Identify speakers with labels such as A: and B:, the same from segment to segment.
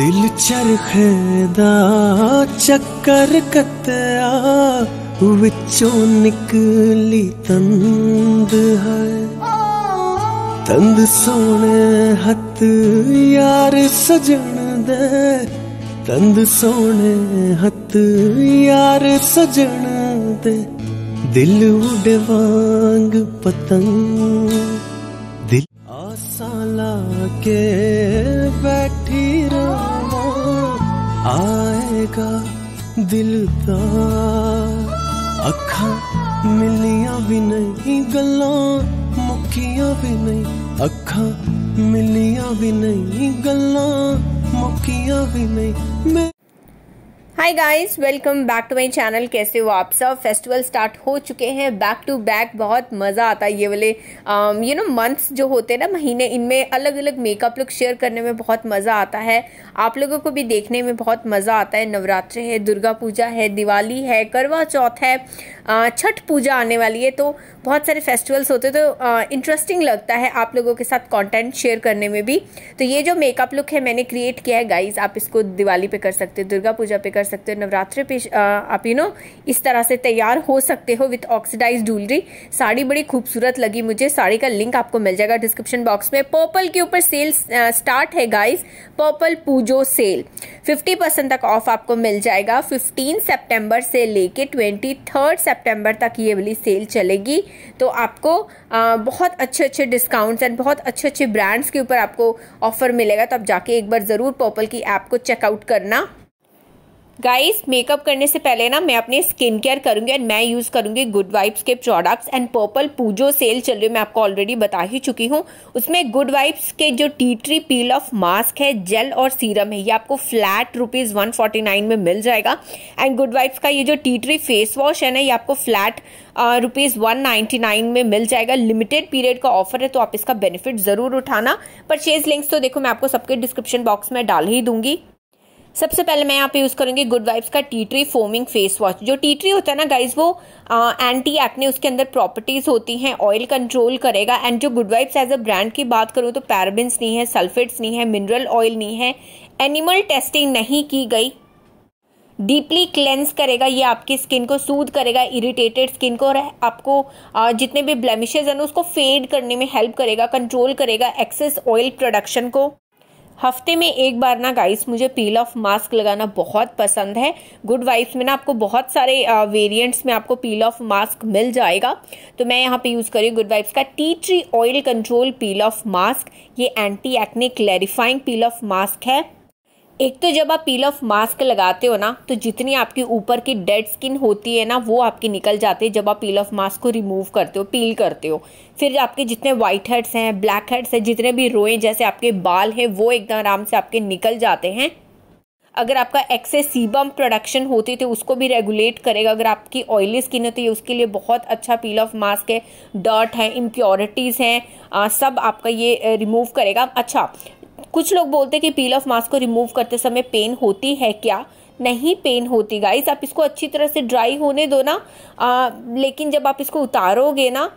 A: ਦਿਲ ਚਰਖੇ ਦਾ ਚੱਕਰ ਕੱਤਿਆ ਵਿੱਚੋਂ ਨਿਕਲੀ ਤੰਦ ਹੈ ਤੰਦ ਸੋਹਣੇ ਹੱਥ ਯਾਰ ਸਜਣ ਦੇ ਤੰਦ ਸੋਹਣੇ ਹੱਥ ਯਾਰ ਸਜਣ ਦੇ ਦਿਲ ਉਡੇ ਵਾਂਗ ਪਤੰਗ ਦਿਲ ਆਸਾਂ ਲਾ ਕੇ आएगा दिलदार अखा मिलिया भी नहीं गला
B: मुखिया भी नहीं अखा मिलिया भी नहीं गला मुखिया भी नहीं मैं hi guys welcome back to my channel कैसे हो आप सब फेस्टिवल स्टार्ट हो चुके हैं बैक टू बैक बहुत मज़ा आता है ये वाले यू नो मंथ्स जो होते हैं ना महीने इनमें अलग अलग मेकअप लुक शेयर करने में बहुत मज़ा आता है आप लोगों को भी देखने में बहुत मज़ा आता है नवरात्र है दुर्गा पूजा है दिवाली है करवा चौथ है uh, छठ पूजा आने वाली है तो बहुत सारे फेस्टिवल्स होते तो इंटरेस्टिंग लगता है आप लोगों के साथ कंटेंट शेयर करने में भी तो ये जो मेकअप लुक है मैंने क्रिएट किया है गाइस आप इसको दिवाली पे कर सकते हो दुर्गा पूजा पे कर सकते हो नवरात्रि पे आप यू नो इस तरह से तैयार हो सकते हो विथ ऑक्सीडाइज ज्वेलरी साड़ी बड़ी खूबसूरत लगी मुझे साड़ी का लिंक आपको मिल जाएगा डिस्क्रिप्शन बॉक्स में पर्पल के ऊपर सेल स्टार्ट है guys purple Pujo sale fifty percent तक ऑफ आपको मिल जाएगा फिफ्टीन सेप्टेम्बर से लेके थर्ड सेप्टेम्बर तक ये वाली सेल चलेगी तो आपको बहुत अच्छे अच्छे डिस्काउंट्स एंड बहुत अच्छे अच्छे ब्रांड्स के ऊपर आपको ऑफ़र मिलेगा तो आप जाके एक बार ज़रूर पर्पल की ऐप को चेकआउट करना गाइस मेकअप करने से पहले ना मैं अपने स्किन केयर करूंगी एंड मैं यूज़ करूंगी गुड वाइब्स के products and purple Pujo sale चल रही है मैं आपको ऑलरेडी बता ही चुकी हूँ उसमें गुड वाइब्स के जो tea tree peel off mask है जेल और सीरम है ये आपको flat rupees one forty nine में मिल जाएगा एंड गुड वाइब्स का ये जो टी ट्री फेस वॉश है ना ये आपको flat rupees one ninety nine में मिल जाएगा लिमिटेड पीरियड का ऑफर है तो आप इसका बेनिफिट ज़रूर उठाना परचेज लिंक्स तो देखो मैं आपको सबके डिस्क्रिप्शन बॉक्स में डाल ही दूंगी सबसे पहले मैं यहाँ पे यूज़ करूंगी गुड वाइब्स का tea tree foaming face wash जो टी ट्री होता है ना गाइज वो एंटी एक्ने उसके अंदर प्रॉपर्टीज़ होती हैं ऑयल कंट्रोल करेगा एंड जो good vibes as a brand की बात करूँ तो पैराबिन्स नहीं है सल्फेट्स नहीं है मिनरल ऑयल नहीं है एनिमल टेस्टिंग नहीं की गई डीपली क्लेंस करेगा ये आपकी स्किन को सूद करेगा इरिटेटेड स्किन को और आपको जितने भी ब्लेमिशेज हैं उसको फेड करने में हेल्प करेगा कंट्रोल करेगा एक्सेस ऑयल प्रोडक्शन को हफ्ते में एक बार ना गाइस मुझे पील ऑफ मास्क लगाना बहुत पसंद है गुड वाइफ में ना आपको बहुत सारे वेरिएंट्स में आपको पील ऑफ मास्क मिल जाएगा तो मैं यहाँ पे यूज़ करी गुड वाइफ्स का tea tree oil control peel off mask ये anti acne clarifying peel off mask है एक तो जब आप पील ऑफ मास्क लगाते हो ना तो जितनी आपकी ऊपर की डेड स्किन होती है ना वो आपकी निकल जाती है जब आप पील ऑफ मास्क को रिमूव करते हो पील करते हो फिर आपके जितने व्हाइट हेड्स हैं ब्लैक हेड्स हैं जितने भी रोए जैसे आपके बाल हैं वो एकदम आराम से आपके निकल जाते हैं अगर आपका एक्सेस सीबम प्रोडक्शन होती तो उसको भी रेगुलेट करेगा अगर आपकी ऑयली स्किन है तो ये उसके लिए बहुत अच्छा पील ऑफ मास्क है डर्ट है इम्प्योरिटीज़ हैं सब आपका ये रिमूव करेगा अच्छा कुछ लोग बोलते हैं कि पील ऑफ मास्क को रिमूव करते समय पेन होती है क्या नहीं पेन होती गाइस आप इसको अच्छी तरह से ड्राई होने दो ना आ, लेकिन जब आप इसको उतारोगे ना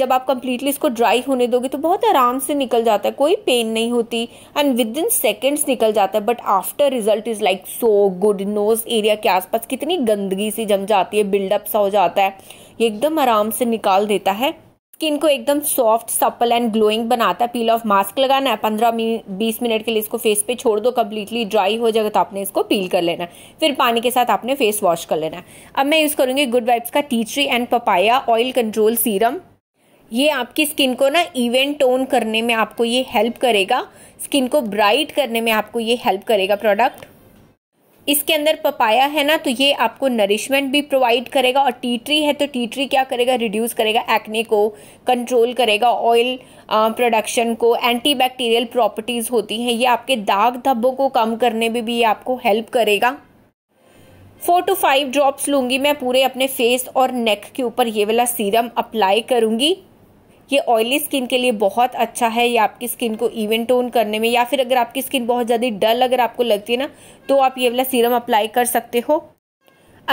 B: जब आप कंप्लीटली इसको ड्राई होने दोगे तो बहुत आराम से निकल जाता है कोई पेन नहीं होती एंड विद इन सेकेंड्स निकल जाता है but after result is like so good nose area के आसपास कितनी गंदगी सी जम जाती है बिल्डअप सा हो जाता है ये एकदम आराम से निकाल देता है स्किन को एकदम सॉफ्ट सप्पल एंड ग्लोइंग बनाता है पील ऑफ मास्क लगाना है पंद्रह बीस मिनट के लिए इसको फेस पे छोड़ दो कम्प्लीटली ड्राई हो जाएगा तो आपने इसको पील कर लेना है फिर पानी के साथ आपने फेस वॉश कर लेना है अब मैं यूज़ करूंगी गुड वाइब्स का tea tree and papaya oil control serum ये आपकी स्किन को ना इवन टोन करने में आपको ये हेल्प करेगा स्किन को ब्राइट करने में आपको ये हेल्प करेगा प्रोडक्ट इसके अंदर पपाया है ना तो ये आपको नरिशमेंट भी प्रोवाइड करेगा और टी ट्री है तो टी ट्री क्या करेगा रिड्यूस करेगा एक्ने को कंट्रोल करेगा ऑयल प्रोडक्शन को एंटी बैक्टीरियल प्रॉपर्टीज़ होती हैं ये आपके दाग धब्बों को कम करने में भी ये आपको हेल्प करेगा फोर टू फाइव ड्रॉप्स लूंगी मैं पूरे अपने फेस और नेक के ऊपर ये वाला सीरम अप्लाई करूँगी ये ऑयली स्किन के लिए बहुत अच्छा है ये आपकी स्किन को इवन टोन करने में या फिर अगर आपकी स्किन बहुत ज़्यादा डल अगर आपको लगती है ना तो आप ये वाला सीरम अप्लाई कर सकते हो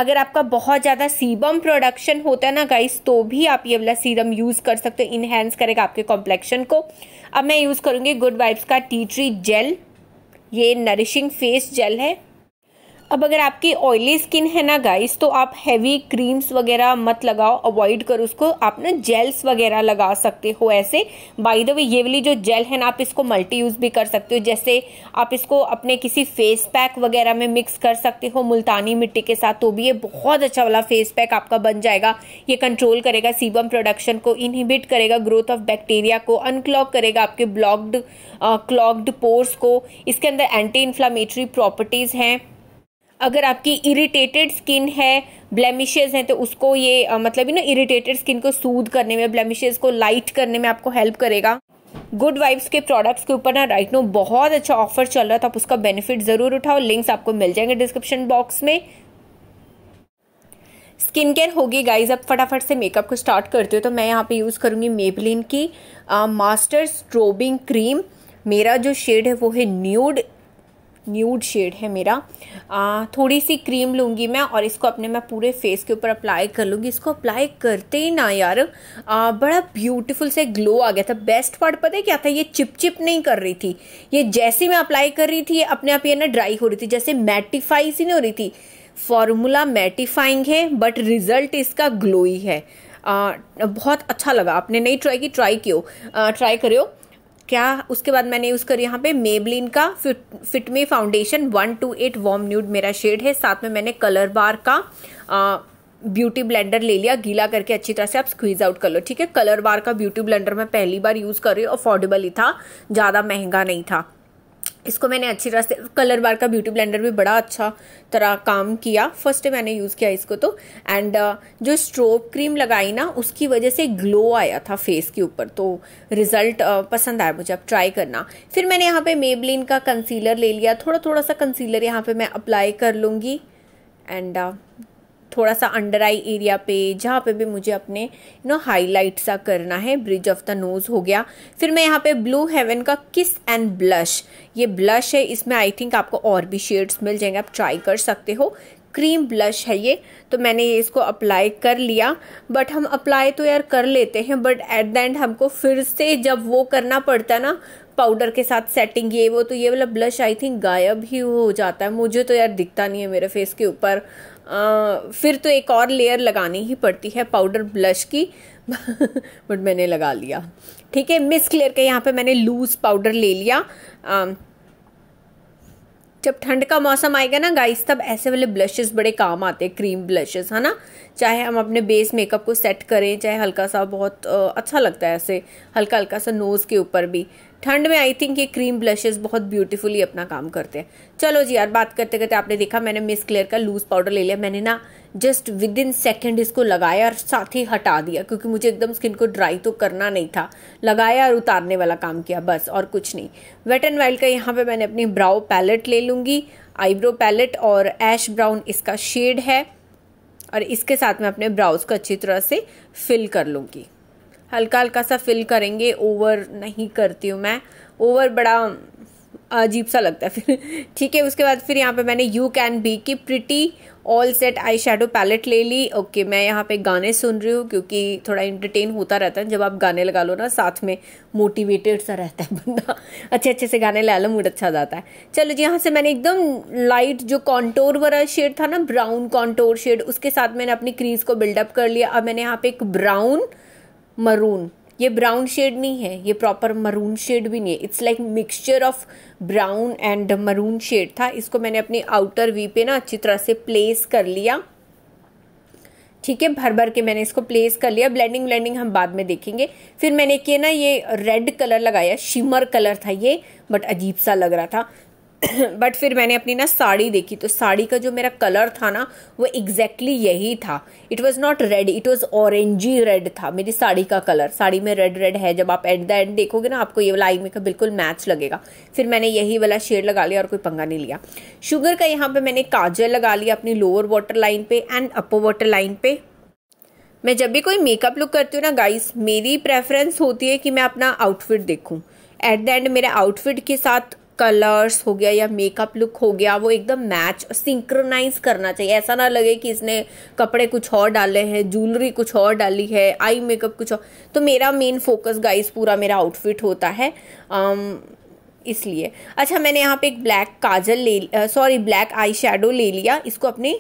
B: अगर आपका बहुत ज़्यादा सीबम प्रोडक्शन होता है ना गाइस तो भी आप ये वाला सीरम यूज़ कर सकते हो इनहेंस करेगा आपके कॉम्प्लेक्शन को अब मैं यूज़ करूँगी गुड वाइब्स का टी ट्री जेल ये नरिशिंग फेस जेल है अब अगर आपकी ऑयली स्किन है ना गाइस तो आप हैवी क्रीम्स वगैरह मत लगाओ अवॉइड करो उसको आप ना जेल्स वगैरह लगा सकते हो ऐसे बाय द वे ये वाली जो जेल है ना आप इसको मल्टी यूज़ भी कर सकते हो जैसे आप इसको अपने किसी फेस पैक वगैरह में मिक्स कर सकते हो मुल्तानी मिट्टी के साथ तो भी ये बहुत अच्छा वाला फेस पैक आपका बन जाएगा ये कंट्रोल करेगा सीबम प्रोडक्शन को इनहिबिट करेगा ग्रोथ ऑफ बैक्टीरिया को अनक्लॉक करेगा आपके ब्लॉक्ड क्लॉक्ड पोर्स को इसके अंदर एंटी इन्फ्लामेटरी प्रॉपर्टीज़ हैं अगर आपकी इरिटेटेड स्किन है ब्लेमिशेज हैं तो उसको ये आ, मतलब ना इरिटेटेड स्किन को सूद करने में ब्लेमिशेज को लाइट करने में आपको हेल्प करेगा गुड वाइब्स के प्रोडक्ट्स के ऊपर ना राइट नो बहुत अच्छा ऑफर चल रहा था तो आप उसका बेनिफिट ज़रूर उठाओ लिंक्स आपको मिल जाएंगे डिस्क्रिप्शन बॉक्स में स्किन केयर होगी गाइज अब फटाफट से मेकअप को स्टार्ट करते हो तो मैं यहाँ पे यूज़ करूंगी मेबलिन की मास्टर स्ट्रोबिंग क्रीम मेरा जो शेड है वो है न्यूड न्यूड शेड है मेरा आ, थोड़ी सी क्रीम लूँगी मैं और इसको अपने मैं पूरे फेस के ऊपर अप्लाई कर लूँगी इसको अप्लाई करते ही ना यार आ, बड़ा ब्यूटीफुल से ग्लो आ गया था बेस्ट पार्ट पता है क्या था ये चिपचिप नहीं कर रही थी ये जैसे मैं अप्लाई कर रही थी ये अपने आप ये ना ड्राई हो रही थी जैसे मैटिफाई सी नहीं हो रही थी फॉर्मूला मैटिफाइंग है बट रिजल्ट इसका ग्लोई है आ, बहुत अच्छा लगा आपने नहीं ट्राई की ट्राई क्यों ट्राई करो क्या उसके बाद मैंने यूज़ करी यहाँ पे मेबलिन का fit fit me foundation one two eight warm nude मेरा शेड है साथ में मैंने कलर बार का आ, ब्यूटी ब्लेंडर ले लिया गीला करके अच्छी तरह से आप स्क्वीज आउट कर लो ठीक है कलर बार का ब्यूटी ब्लेंडर मैं पहली बार यूज़ कर रही हूँ अफोर्डेबल ही था ज़्यादा महंगा नहीं था इसको मैंने अच्छी तरह से कलर बार का ब्यूटी ब्लेंडर भी बड़ा अच्छा तरह काम किया फर्स्ट टाइम मैंने यूज़ किया इसको तो एंड uh, जो स्ट्रोक क्रीम लगाई ना उसकी वजह से ग्लो आया था फेस के ऊपर तो रिज़ल्ट uh, पसंद आया मुझे अब ट्राई करना फिर मैंने यहाँ पे मेबलिन का कंसीलर ले लिया थोड़ा थोड़ा सा कंसीलर यहाँ पे मैं अप्लाई कर लूँगी एंड uh, थोड़ा सा अंडर आई एरिया पे जहाँ पे भी मुझे अपने यू नो हाईलाइट सा करना है ब्रिज ऑफ द नोज़ हो गया फिर मैं यहाँ पे ब्लू हेवन का किस एंड ब्लश ये ब्लश है इसमें आई थिंक आपको और भी शेड्स मिल जाएंगे आप ट्राई कर सकते हो क्रीम ब्लश है ये तो मैंने ये इसको अप्लाई कर लिया बट हम अप्लाई तो यार कर लेते हैं बट एट द एंड हमको फिर से जब वो करना पड़ता है ना पाउडर के साथ सेटिंग ये वो तो ये वाला ब्लश आई थिंक गायब ही हो जाता है मुझे तो यार दिखता नहीं है मेरे फेस के ऊपर फिर तो एक और लेयर लगानी ही पड़ती है पाउडर ब्लश की बट मैंने लगा लिया ठीक है मिस क्लियर के यहाँ पे मैंने लूज़ पाउडर ले लिया आ, जब ठंड का मौसम आएगा ना गाइस तब ऐसे वाले ब्लशेस बड़े काम आते हैं क्रीम ब्लशेस है ना चाहे हम अपने बेस मेकअप को सेट करें चाहे हल्का सा बहुत अच्छा लगता है ऐसे हल्का हल्का सा नोज़ के ऊपर भी ठंड में आई थिंक ये क्रीम ब्लशेस बहुत ब्यूटीफुली अपना काम करते हैं चलो जी यार बात करते करते आपने देखा मैंने मिस क्लियर का लूज़ पाउडर ले लिया मैंने ना जस्ट विद इन सेकेंड इसको लगाया और साथ ही हटा दिया क्योंकि मुझे एकदम स्किन को ड्राई तो करना नहीं था लगाया और उतारने वाला काम किया बस और कुछ नहीं वेट एंड वाइल्ड का यहाँ पे मैंने अपनी ब्राउ पैलेट ले लूँगी आईब्रो पैलेट और एश ब्राउन इसका शेड है और इसके साथ मैं अपने ब्राउज को अच्छी तरह से फिल कर लूँगी हल्का हल्का सा फिल करेंगे ओवर नहीं करती हूँ मैं ओवर बड़ा अजीब सा लगता है फिर ठीक है उसके बाद फिर यहाँ पे मैंने यू कैन बी की pretty all set eye shadow palette ले ली ओके मैं यहाँ पे गाने सुन रही हूँ क्योंकि थोड़ा इंटरटेन होता रहता है जब आप गाने लगा लो ना साथ में मोटिवेटेड सा रहता है बंदा अच्छे अच्छे से गाने लगा लो मूड अच्छा जाता है चलो जी यहाँ से मैंने एकदम लाइट जो कॉन्टोर वाला शेड था ना ब्राउन कॉन्टोर शेड उसके साथ मैंने अपनी क्रीज को बिल्डअप कर लिया अब मैंने यहाँ पे एक ब्राउन मरून ये ब्राउन शेड नहीं है ये प्रॉपर मरून शेड भी नहीं है it's like mixture of brown and maroon shade था इसको मैंने अपने आउटर वी पे ना अच्छी तरह से प्लेस कर लिया ठीक है भर भर के मैंने इसको प्लेस कर लिया ब्लेंडिंग ब्लेंडिंग हम बाद में देखेंगे फिर मैंने किया ना ये रेड कलर लगाया शिमर कलर था ये बट अजीब सा लग रहा था बट फिर मैंने अपनी ना साड़ी देखी तो साड़ी का जो मेरा कलर था ना वो एग्जैक्टली exactly यही था it was not red it was orangey red था मेरी साड़ी का कलर साड़ी में रेड रेड है जब आप एट द एंड देखोगे ना आपको ये वाला आई मेकअप बिल्कुल मैच लगेगा फिर मैंने यही वाला शेड लगा लिया और कोई पंगा नहीं लिया शुगर का यहाँ पर मैंने काजल लगा लिया अपनी लोअर वाटर लाइन पे एंड अपर वाटर लाइन पे मैं जब भी कोई मेकअप लुक करती हूँ ना गाइस मेरी प्रेफरेंस होती है कि मैं अपना आउटफिट देखूँ एट द एंड मेरे आउटफिट के साथ कलर्स हो गया या मेकअप लुक हो गया वो एकदम मैच सिंक्रोनाइज करना चाहिए ऐसा ना लगे कि इसने कपड़े कुछ और डाले हैं ज्वेलरी कुछ और डाली है आई मेकअप कुछ और तो मेरा मेन फोकस गाइस पूरा मेरा आउटफिट होता है um, इसलिए अच्छा मैंने यहाँ पे एक ब्लैक काजल ले सॉरी ब्लैक आई शेडो ले लिया इसको अपने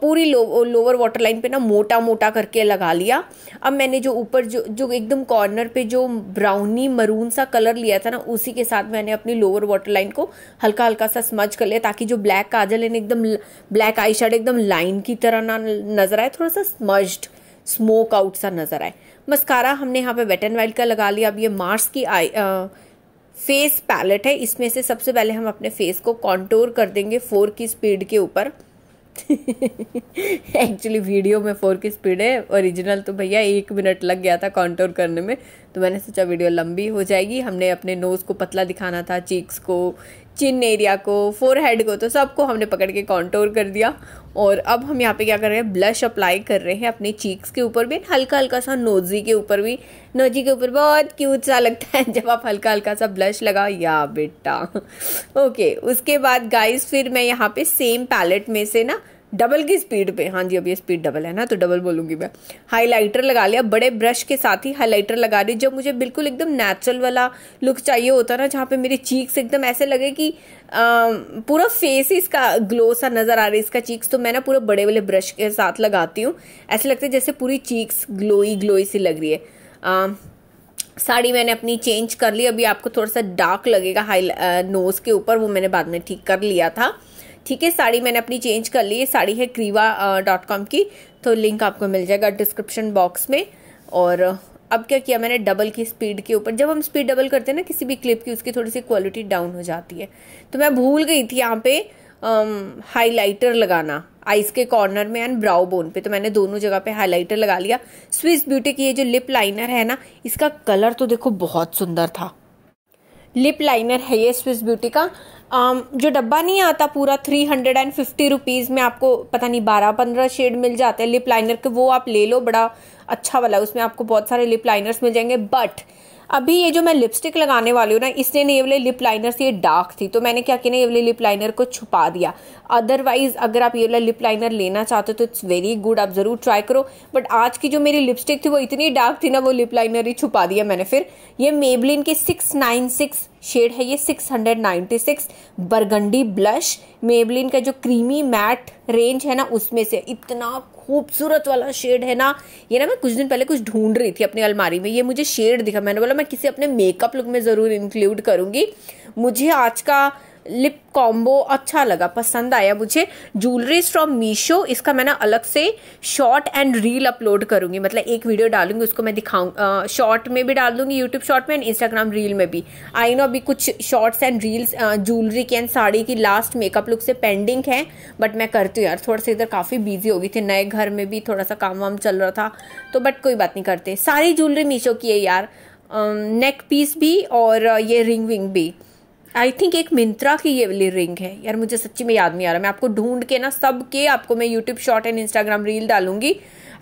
B: पूरी लो, लोअर वाटर लाइन पे ना मोटा मोटा करके लगा लिया अब मैंने जो ऊपर जो जो एकदम कॉर्नर पे जो ब्राउनी मरून सा कलर लिया था ना उसी के साथ मैंने अपनी लोअर वाटर लाइन को हल्का हल्का सा स्मज कर लिया ताकि जो ब्लैक काजल है ना एकदम ब्लैक आई एकदम लाइन की तरह ना नज़र आए थोड़ा सा स्मज्ड स्मोक आउट सा नज़र आए मस्कारा हमने यहाँ पे वेट एंड वाइल्ड का लगा लिया अब ये मार्स की आई फेस पैलेट है इसमें से सबसे पहले हम अपने फेस को कॉन्टोर कर देंगे फोर की स्पीड के ऊपर एक्चुअली वीडियो में फोर की स्पीड है ओरिजिनल तो भैया एक मिनट लग गया था कॉन्टोर करने में तो मैंने सोचा वीडियो लंबी हो जाएगी हमने अपने नोज़ को पतला दिखाना था चीक्स को चिन एरिया को फोर हेड को तो सबको हमने पकड़ के कॉन्टोर कर दिया और अब हम यहाँ पे क्या कर रहे हैं ब्लश अप्लाई कर रहे हैं अपने चीक्स के ऊपर भी हल्का हल्का सा नोजी के ऊपर भी नोजी के ऊपर बहुत क्यूट सा लगता है जब आप हल्का हल्का सा ब्लश लगा या बेटा ओके उसके बाद गाइस फिर मैं यहाँ पे सेम पैलेट में से ना डबल की स्पीड पे हाँ जी अब ये स्पीड डबल है ना तो डबल बोलूंगी मैं हाइलाइटर लगा लिया बड़े ब्रश के साथ ही हाइलाइटर लगा दी जब मुझे बिल्कुल एकदम नेचुरल वाला लुक चाहिए होता ना जहाँ पे मेरी चीक्स एकदम ऐसे लगे कि पूरा फेस ही इसका ग्लो सा नज़र आ रहा है इसका चीक्स तो मैं ना पूरा बड़े वाले ब्रश के साथ लगाती हूँ ऐसे लगता है जैसे पूरी चीक्स ग्लोई ग्लोई सी लग रही है आ, साड़ी मैंने अपनी चेंज कर ली अभी आपको थोड़ा सा डार्क लगेगा हाई नोज़ के ऊपर वो मैंने बाद में ठीक कर लिया था ठीक है साड़ी मैंने अपनी चेंज कर ली है साड़ी है क्रीवा डॉट कॉम की तो लिंक आपको मिल जाएगा डिस्क्रिप्शन बॉक्स में और uh, अब क्या किया मैंने डबल की स्पीड के ऊपर जब हम स्पीड डबल करते हैं ना किसी भी क्लिप की उसकी थोड़ी सी क्वालिटी डाउन हो जाती है तो मैं भूल गई थी यहाँ पे हाईलाइटर um, लगाना आइस के कॉर्नर में एंड ब्राउ बोन पे तो मैंने दोनों जगह पे हाईलाइटर लगा लिया स्विस ब्यूटी की ये जो लिप लाइनर है ना इसका कलर तो देखो बहुत सुंदर था लिप लाइनर है ये स्विस ब्यूटी का um, जो डब्बा नहीं आता पूरा three hundred and fifty rupees में आपको पता नहीं बारह पंद्रह शेड मिल जाते हैं लिप लाइनर के वो आप ले लो बड़ा अच्छा वाला उसमें आपको बहुत सारे लिप लाइनर्स मिल जाएंगे बट अभी ये जो मैं लिपस्टिक लगाने वाली हूँ ना इसने ने ये वाले लिप लाइनर से ये डार्क थी तो मैंने क्या किया ना ये वाले लिप लाइनर को छुपा दिया अदरवाइज अगर आप ये वाला लिप लाइनर लेना चाहते हो तो इट्स वेरी गुड आप ज़रूर ट्राई करो बट आज की जो मेरी लिपस्टिक थी वो इतनी डार्क थी ना वो लिप लाइनर ही छुपा दिया मैंने फिर ये मेबलिन के सिक्स नाइन सिक्स शेड है ये 696 बरगंडी ब्लश मेबलिन का जो क्रीमी मैट रेंज है ना उसमें से इतना खूबसूरत वाला शेड है ना ये ना मैं कुछ दिन पहले कुछ ढूंढ रही थी अपनी अलमारी में ये मुझे शेड दिखा मैंने बोला मैं किसी अपने मेकअप लुक में ज़रूर इंक्लूड करूंगी मुझे आज का लिप कॉम्बो अच्छा लगा पसंद आया मुझे ज्वेलरीज फ्रॉम मीशो इसका मैं ना अलग से शॉर्ट एंड रील अपलोड करूंगी मतलब एक वीडियो डालूंगी उसको मैं दिखाऊँ शॉर्ट में भी डाल दूँगी यूट्यूब शॉर्ट में एंड इंस्टाग्राम रील में भी आई नो अभी कुछ शॉर्ट्स एंड रील्स ज्वेलरी की एंड साड़ी की लास्ट मेकअप लुक से पेंडिंग है बट मैं करती हूँ यार थोड़ा सा इधर काफ़ी बिजी हो गई थी नए घर में भी थोड़ा सा काम वाम चल रहा था तो बट कोई बात नहीं करते सारी ज्वेलरी मीशो की है यार नेक पीस भी और ये रिंग विंग भी आई थिंक एक मिंत्रा की ये वाली रिंग है यार मुझे सच्ची में याद नहीं आ रहा मैं आपको ढूंढ के ना सब के आपको मैं YouTube short and Instagram reel डालूंगी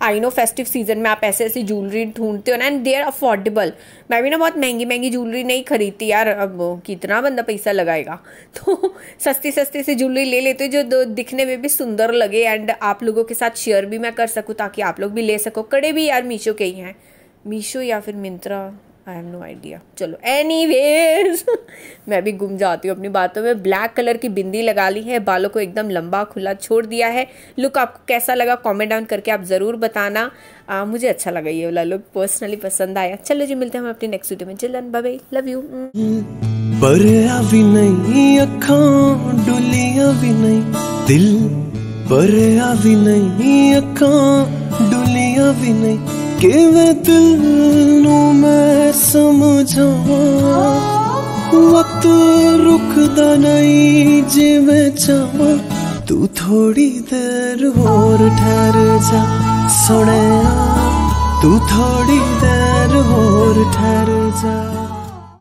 B: आई नो फेस्टिव सीजन में आप ऐसे ऐसी ज्वेलरी ढूंढते हो ना एंड दे आर अफोर्डेबल मैं भी ना बहुत महंगी महंगी ज्वेलरी नहीं खरीदती यार अब कितना बंदा पैसा लगाएगा तो सस्ती सस्ती से ज्वेलरी ले लेते हो जो दिखने में भी सुंदर लगे एंड आप लोगों के साथ शेयर भी मैं कर सकूँ ताकि आप लोग भी ले सको कड़े भी यार मीशो के ही हैं मीशो या फिर Myntra I have no idea चलो एनी मैं भी गुम जाती हूँ अपनी बातों में ब्लैक कलर की बिंदी लगा ली है बालों को एकदम लंबा खुला छोड़ दिया है लुक आपको कैसा लगा कॉमेंट डाउन करके आप ज़रूर बताना आ, मुझे अच्छा लगा ये वाला लुक पर्सनली पसंद आया चलो जी मिलते हैं हम अपने नेक्स्ट वीडियो में चिल्लन बाई लव यू
A: पर अभी नहीं अखा डुलिया भी नहीं दिल पर अभी नहीं अखा डुलिया भी नहीं कि मैं दिल मैं समझा वक्त रुकदा नहीं जे जिमें चावा तू थोड़ी देर होर ठहर जा सुने तू थोड़ी देर और ठहर जा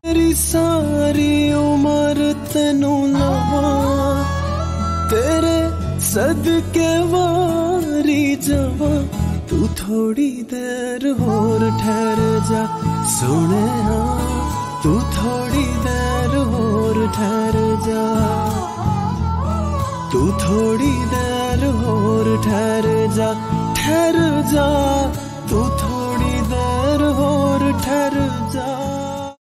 A: तेरी सारी उम्र तेनू लावा तेरे सद के वारी जावा थोड़ी देर होर ठहर जा सुने तू थोड़ी देर होर ठहर जा तू थोड़ी देर होर ठहर जा ठहर जा